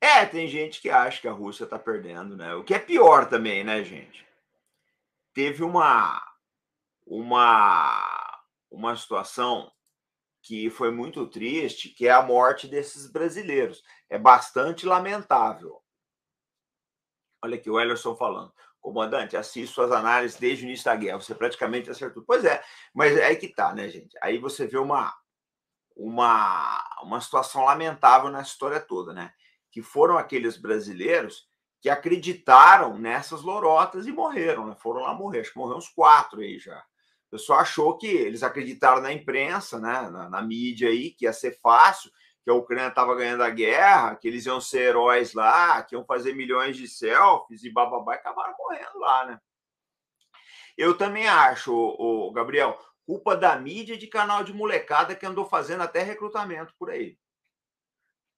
É, tem gente que acha que a Rússia está perdendo, né? O que é pior também, né, gente? Teve uma uma uma situação que foi muito triste, que é a morte desses brasileiros. É bastante lamentável. Olha aqui o Ellerson falando. Comandante, assisto suas análises desde o início da guerra. Você praticamente acertou. Pois é, mas é que tá, né, gente? Aí você vê uma uma uma situação lamentável nessa história toda, né? que foram aqueles brasileiros que acreditaram nessas lorotas e morreram, né? Foram lá morrer, acho que morreram uns quatro aí já. O pessoal achou que eles acreditaram na imprensa, né? na, na mídia aí, que ia ser fácil, que a Ucrânia estava ganhando a guerra, que eles iam ser heróis lá, que iam fazer milhões de selfies e bababá, e acabaram morrendo lá, né? Eu também acho, o Gabriel, culpa da mídia de canal de molecada que andou fazendo até recrutamento por aí.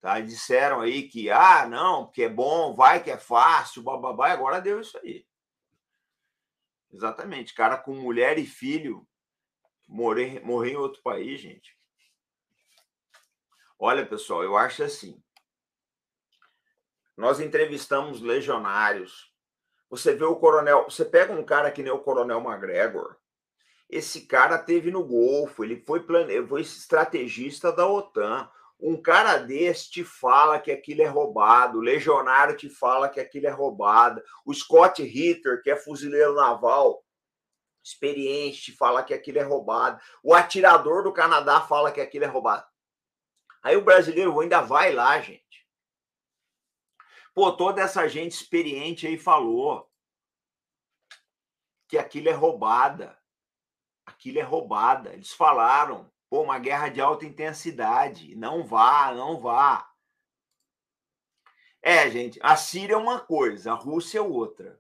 Tá? Disseram aí que, ah, não, porque é bom, vai que é fácil, bababá, e agora deu isso aí. Exatamente, cara com mulher e filho, morrer, morrer em outro país, gente. Olha, pessoal, eu acho assim. Nós entrevistamos legionários. Você vê o coronel, você pega um cara que nem o coronel McGregor. Esse cara teve no Golfo, ele foi, plane... foi estrategista da OTAN. Um cara desse te fala que aquilo é roubado, o legionário te fala que aquilo é roubado, o Scott Ritter, que é fuzileiro naval, experiente, fala que aquilo é roubado, o atirador do Canadá fala que aquilo é roubado. Aí o brasileiro ainda vai lá, gente. Pô, toda essa gente experiente aí falou que aquilo é roubada. Aquilo é roubada. Eles falaram. Pô, uma guerra de alta intensidade. Não vá, não vá. É, gente, a Síria é uma coisa, a Rússia é outra.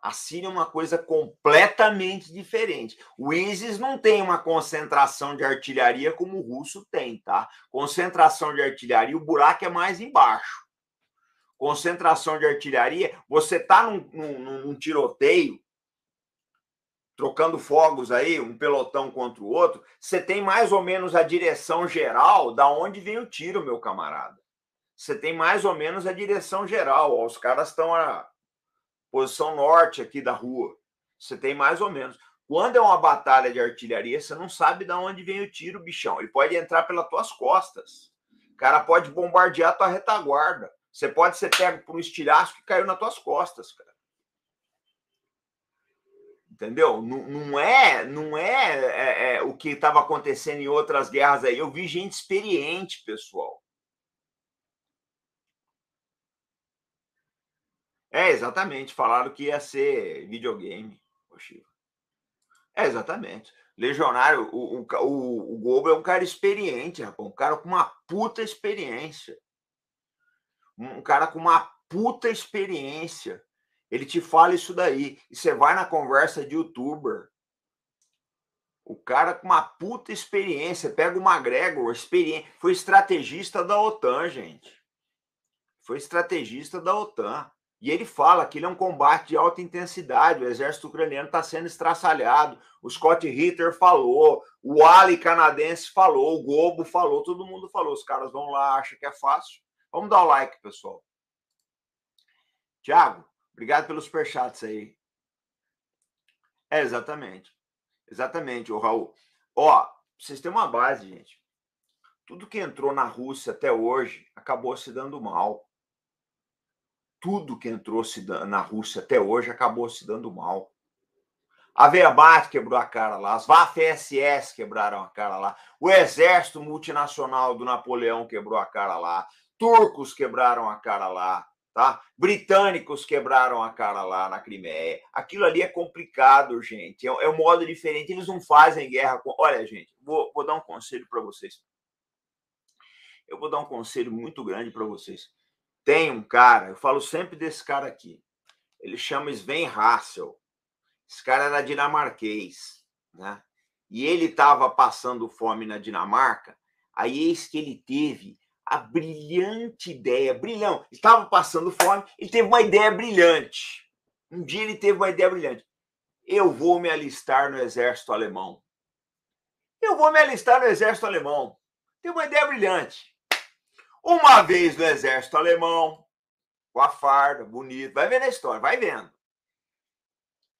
A Síria é uma coisa completamente diferente. O ISIS não tem uma concentração de artilharia como o russo tem, tá? Concentração de artilharia, o buraco é mais embaixo. Concentração de artilharia, você tá num, num, num tiroteio, trocando fogos aí, um pelotão contra o outro, você tem mais ou menos a direção geral da onde vem o tiro, meu camarada. Você tem mais ou menos a direção geral. Ó, os caras estão na posição norte aqui da rua. Você tem mais ou menos. Quando é uma batalha de artilharia, você não sabe de onde vem o tiro, bichão. Ele pode entrar pelas tuas costas. O cara pode bombardear tua retaguarda. Você pode ser pego por um estilhaço que caiu nas tuas costas, cara entendeu? Não, não é, não é, é, é o que estava acontecendo em outras guerras aí. Eu vi gente experiente, pessoal. É, exatamente. Falaram que ia ser videogame. Oxi. É, exatamente. Legionário, o, o, o, o Globo é um cara experiente, rapaz. Um cara com uma puta experiência. Um cara com uma puta experiência. Ele te fala isso daí. E você vai na conversa de youtuber. O cara com uma puta experiência. Pega o McGregor, experiência. Foi estrategista da OTAN, gente. Foi estrategista da OTAN. E ele fala que ele é um combate de alta intensidade, o exército ucraniano está sendo estraçalhado. O Scott Ritter falou, o Ali canadense falou, o Globo falou, todo mundo falou. Os caras vão lá, acham que é fácil. Vamos dar o like, pessoal. Tiago, Obrigado pelos superchats aí. É, exatamente. Exatamente, o Raul. Ó, vocês têm uma base, gente. Tudo que entrou na Rússia até hoje acabou se dando mal. Tudo que entrou na Rússia até hoje acabou se dando mal. A Verbat quebrou a cara lá, as waffen SS quebraram a cara lá, o exército multinacional do Napoleão quebrou a cara lá, turcos quebraram a cara lá, tá? Britânicos quebraram a cara lá na Crimeia. Aquilo ali é complicado, gente. É, é um modo diferente. Eles não fazem guerra com. Olha, gente, vou, vou dar um conselho para vocês. Eu vou dar um conselho muito grande para vocês. Tem um cara, eu falo sempre desse cara aqui. Ele chama Sven Hassel. Esse cara era dinamarquês, né? E ele estava passando fome na Dinamarca. Aí eis que ele teve a brilhante ideia, brilhão. Estava passando fome e teve uma ideia brilhante. Um dia ele teve uma ideia brilhante. Eu vou me alistar no exército alemão. Eu vou me alistar no exército alemão. Tem uma ideia brilhante. Uma vez no exército alemão, com a farda, bonito, vai vendo a história, vai vendo.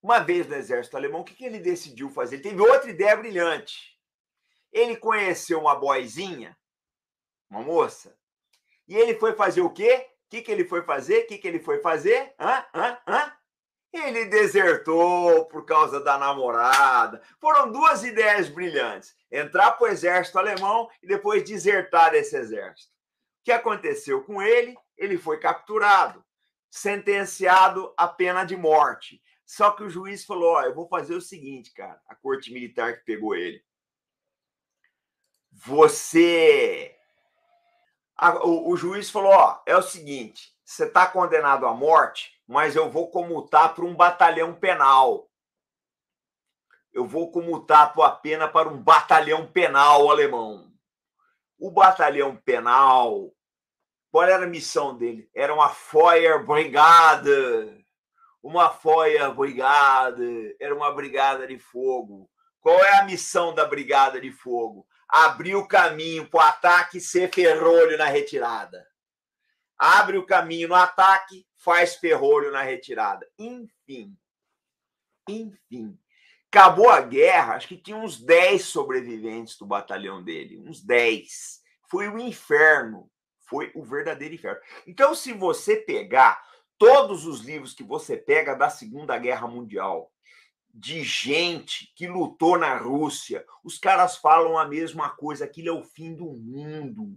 Uma vez no exército alemão, o que, que ele decidiu fazer? Ele teve outra ideia brilhante. Ele conheceu uma boizinha uma moça. E ele foi fazer o quê? O que, que ele foi fazer? O que, que ele foi fazer? Hã? Hã? Hã? Ele desertou por causa da namorada. Foram duas ideias brilhantes: entrar para o exército alemão e depois desertar esse exército. O que aconteceu com ele? Ele foi capturado, sentenciado à pena de morte. Só que o juiz falou: Ó, eu vou fazer o seguinte, cara, a corte militar que pegou ele. Você a, o, o, juiz falou: ó, é o seguinte, você está condenado à morte, mas eu vou comutar para um batalhão penal. Eu vou comutar a tua pena para um batalhão penal alemão. O batalhão penal, qual era a missão dele? Era uma Feuerbrigade. Uma Feuerbrigade, era uma brigada de fogo. Qual é a missão da brigada de fogo? abriu o caminho para o ataque ser ferrolho na retirada. Abre o caminho no ataque, faz ferrolho na retirada. Enfim. Enfim. Acabou a guerra, acho que tinha uns 10 sobreviventes do batalhão dele. Uns 10. Foi o inferno. Foi o verdadeiro inferno. Então, se você pegar todos os livros que você pega da Segunda Guerra Mundial, de gente que lutou na Rússia. Os caras falam a mesma coisa, aquilo é o fim do mundo.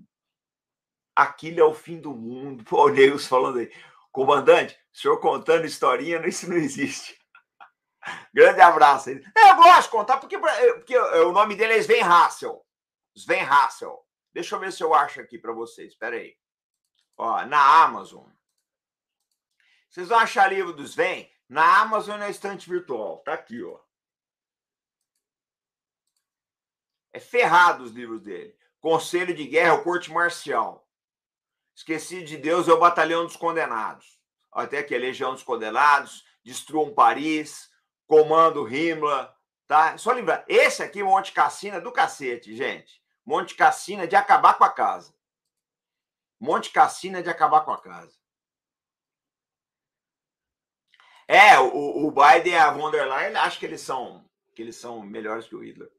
Aquilo é o fim do mundo. Pô, olhei falando aí. Comandante, o senhor contando historinha, isso não existe. Grande abraço. É, eu gosto de contar, porque, eh, porque eh, o nome dele é Sven Hassel. Sven Hassel. Deixa eu ver se eu acho aqui para vocês. Espera aí. Ó, na Amazon. Vocês vão achar livro do Sven na Amazon na é estante virtual. Tá aqui, ó. É ferrado os livros dele. Conselho de Guerra, o Corte Marcial. Esqueci de Deus é o Batalhão dos Condenados. Até que é Legião dos Condenados, Destruam Paris, Comando Himmler, tá? Só lembrar, esse aqui Monte Cassina é do cacete, gente. Monte Cassina é de acabar com a casa. Monte Cassina de acabar com a casa. É, o, o Biden e a von der Leyen acho que eles são, que eles são melhores que o Hitler.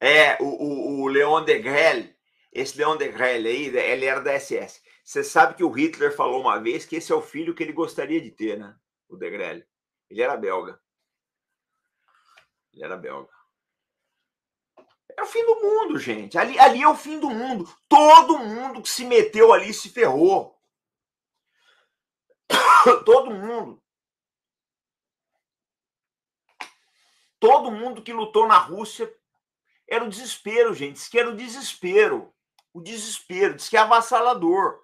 É, o, o, o Leon de Grelle, esse Leon de Grelle aí, ele era da SS. Você sabe que o Hitler falou uma vez que esse é o filho que ele gostaria de ter, né? O de Grelle. Ele era belga. Ele era belga. É o fim do mundo, gente. Ali, ali é o fim do mundo. Todo mundo que se meteu ali se ferrou. Todo mundo. Todo mundo que lutou na Rússia era o desespero, gente. Diz que era o desespero. O desespero. Diz que é avassalador.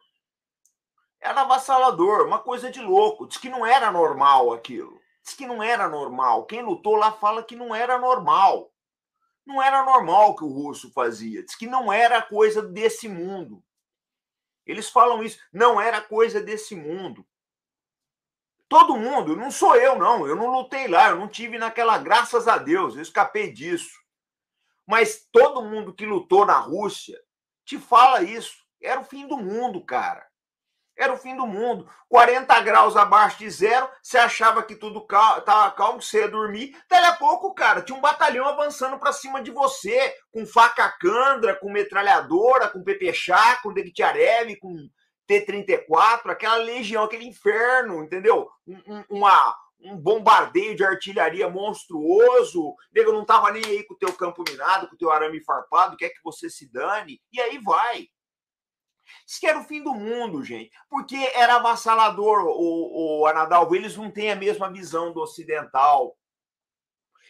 Era avassalador, uma coisa de louco. Diz que não era normal aquilo. Diz que não era normal. Quem lutou lá fala que não era normal não era normal que o russo fazia. Diz que não era coisa desse mundo. Eles falam isso, não era coisa desse mundo. Todo mundo, não sou eu, não. Eu não lutei lá, eu não tive naquela, graças a Deus, eu escapei disso. Mas todo mundo que lutou na Rússia te fala isso. Era o fim do mundo, cara era o fim do mundo. 40 graus abaixo de zero, você achava que tudo cal calmo, você ia dormir. Daqui a pouco, cara, tinha um batalhão avançando para cima de você, com faca candra, com metralhadora, com pepechá, com Degtyarev, com T-34, aquela legião, aquele inferno, entendeu? Um, um, uma, um bombardeio de artilharia monstruoso, nego não tava nem aí com o teu campo minado, com o teu arame farpado, quer que você se dane, e aí vai. Diz que era o fim do mundo, gente, porque era avassalador o, o Anadalvo. Eles não têm a mesma visão do ocidental.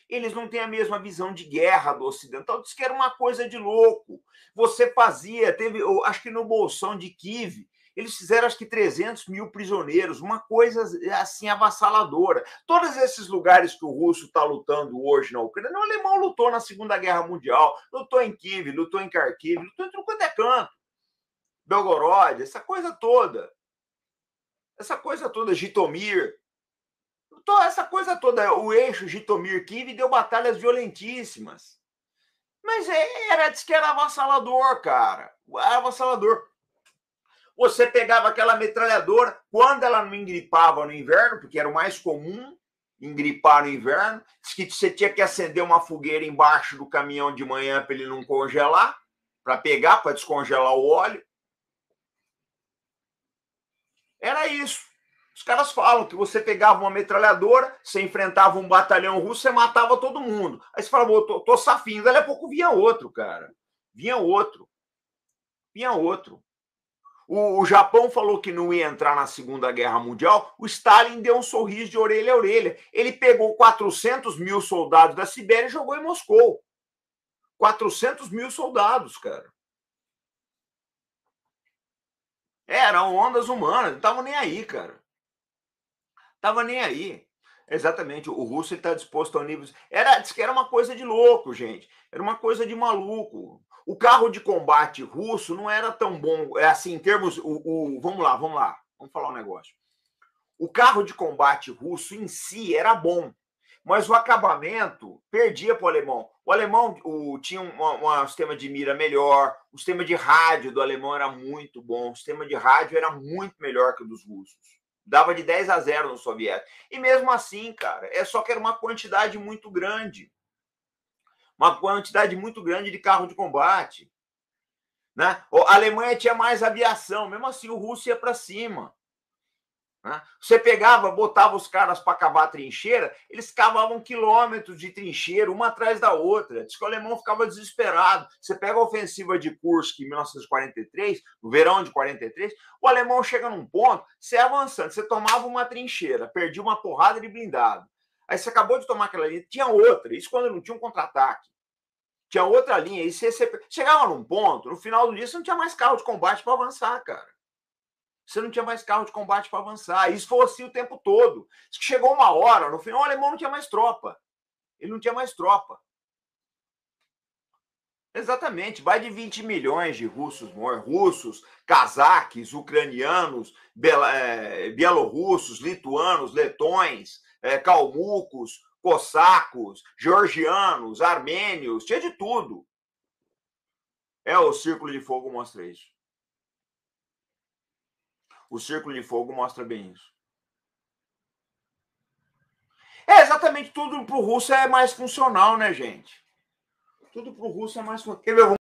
Eles não têm a mesma visão de guerra do ocidental. Diz que era uma coisa de louco. Você fazia, teve, acho que no Bolsão de Kiev, eles fizeram acho que 300 mil prisioneiros, uma coisa assim avassaladora. Todos esses lugares que o russo está lutando hoje na Ucrânia, o alemão lutou na Segunda Guerra Mundial, lutou em Kiev, lutou em Kharkiv, lutou em tudo quanto é canto. Belgorod, essa coisa toda. Essa coisa toda, Gitomir. Então, essa coisa toda, o eixo Gitomir-Kiev deu batalhas violentíssimas. Mas é, era, diz que era avassalador, cara. Era avassalador. Você pegava aquela metralhadora, quando ela não engripava no inverno, porque era o mais comum, engripar no inverno, que você tinha que acender uma fogueira embaixo do caminhão de manhã para ele não congelar, para pegar, para descongelar o óleo. Era isso. Os caras falam que você pegava uma metralhadora, você enfrentava um batalhão russo, você matava todo mundo. Aí você falava, tô, tô safinho. Daí a pouco vinha outro, cara. Vinha outro. Vinha outro. O, o, Japão falou que não ia entrar na Segunda Guerra Mundial. O Stalin deu um sorriso de orelha a orelha. Ele pegou 400 mil soldados da Sibéria e jogou em Moscou. 400 mil soldados, cara. É, eram ondas humanas, não estavam nem aí, cara. Tava nem aí. Exatamente, o russo está disposto a níveis. Era, diz que era uma coisa de louco, gente. Era uma coisa de maluco. O carro de combate russo não era tão bom. É assim, em termos. O, o, vamos lá, vamos lá. Vamos falar um negócio. O carro de combate russo em si era bom mas o acabamento perdia para o alemão. O alemão o, tinha um, um, um, sistema de mira melhor, o sistema de rádio do alemão era muito bom, o sistema de rádio era muito melhor que o dos russos. Dava de 10 a 0 no soviético. E mesmo assim, cara, é só que era uma quantidade muito grande. Uma quantidade muito grande de carro de combate. Né? A Alemanha tinha mais aviação, mesmo assim o russo ia para cima. Né? Você pegava, botava os caras para cavar a trincheira, eles cavavam quilômetros de trincheira, uma atrás da outra. Diz que o alemão ficava desesperado. Você pega a ofensiva de Kursk em 1943, no verão de 43, o alemão chega num ponto, você avançando, você tomava uma trincheira, perdia uma porrada de blindado. Aí você acabou de tomar aquela linha, tinha outra, isso quando não tinha um contra-ataque. Tinha outra linha, e você, você chegava num ponto, no final do dia você não tinha mais carro de combate para avançar, cara. Você não tinha mais carro de combate para avançar. Isso foi assim o tempo todo. Chegou uma hora, no final, o alemão não tinha mais tropa. Ele não tinha mais tropa. Exatamente, vai de 20 milhões de russos, russos, cazaques, ucranianos, é, bielorrussos, lituanos, letões, é, calmucos, cossacos, georgianos, armênios, tinha de tudo. É, o Círculo de Fogo mostra isso. O Círculo de Fogo mostra bem isso. É exatamente tudo para o russo é mais funcional, né, gente? Tudo para o russo é mais funcional.